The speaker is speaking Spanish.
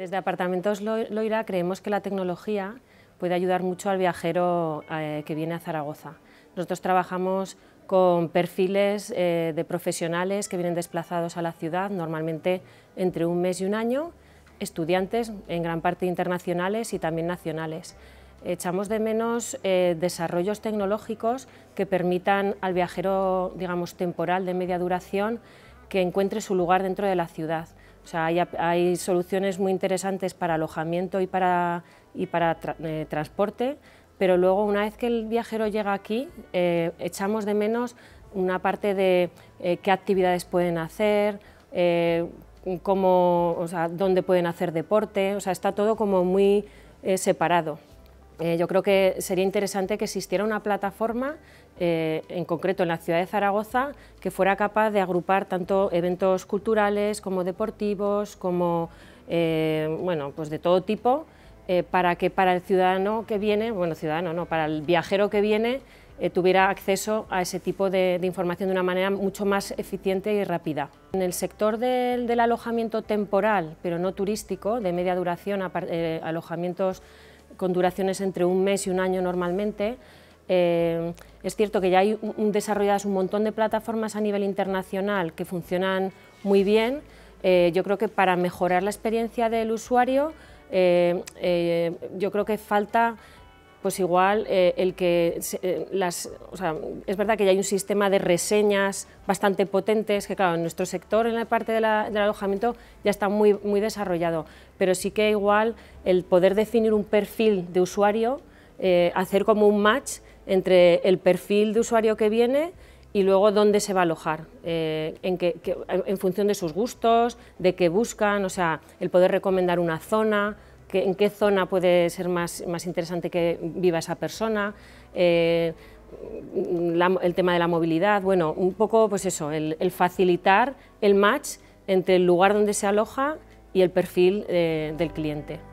Desde Apartamentos Loira creemos que la tecnología puede ayudar mucho al viajero eh, que viene a Zaragoza. Nosotros trabajamos con perfiles eh, de profesionales que vienen desplazados a la ciudad, normalmente entre un mes y un año, estudiantes en gran parte internacionales y también nacionales. Echamos de menos eh, desarrollos tecnológicos que permitan al viajero, digamos, temporal de media duración que encuentre su lugar dentro de la ciudad sea, hay, soluciones muy interesantes para alojamiento y para, y para eh, transporte, pero luego una vez que el viajero llega aquí, eh, echamos de menos una parte de eh, qué actividades pueden hacer, cómo, o sea, dónde pueden hacer deporte, o sea, está todo como muy separado. Eh, yo creo que sería interesante que existiera una plataforma, eh, en concreto en la ciudad de Zaragoza, que fuera capaz de agrupar tanto eventos culturales como deportivos, como eh, bueno, pues de todo tipo, para que para el ciudadano que viene, bueno, ciudadano no, para el viajero que viene, tuviera acceso a ese tipo de, información de una manera mucho más eficiente y rápida. En el sector del, alojamiento temporal, pero no turístico, de media duración, alojamientos con duraciones entre un mes y un año normalmente. Eh, es cierto que ya hay desarrolladas un montón de plataformas a nivel internacional que funcionan muy bien. Eh, yo creo que para mejorar la experiencia del usuario, eh, yo creo que falta pues igual eh, el que eh, las, o sea, es verdad que ya hay un sistema de reseñas bastante potentes que claro en nuestro sector en la parte del alojamiento ya está muy muy desarrollado pero sí que igual el poder definir un perfil de usuario eh, hacer como un match entre el perfil de usuario que viene y luego dónde se va a alojar, en, en función de sus gustos, de qué buscan, o sea, el poder recomendar una zona, en qué zona puede ser más, interesante que viva esa persona, eh, el tema de la movilidad, bueno, un poco pues eso, el, facilitar el match entre el lugar donde se aloja y el perfil eh, del cliente.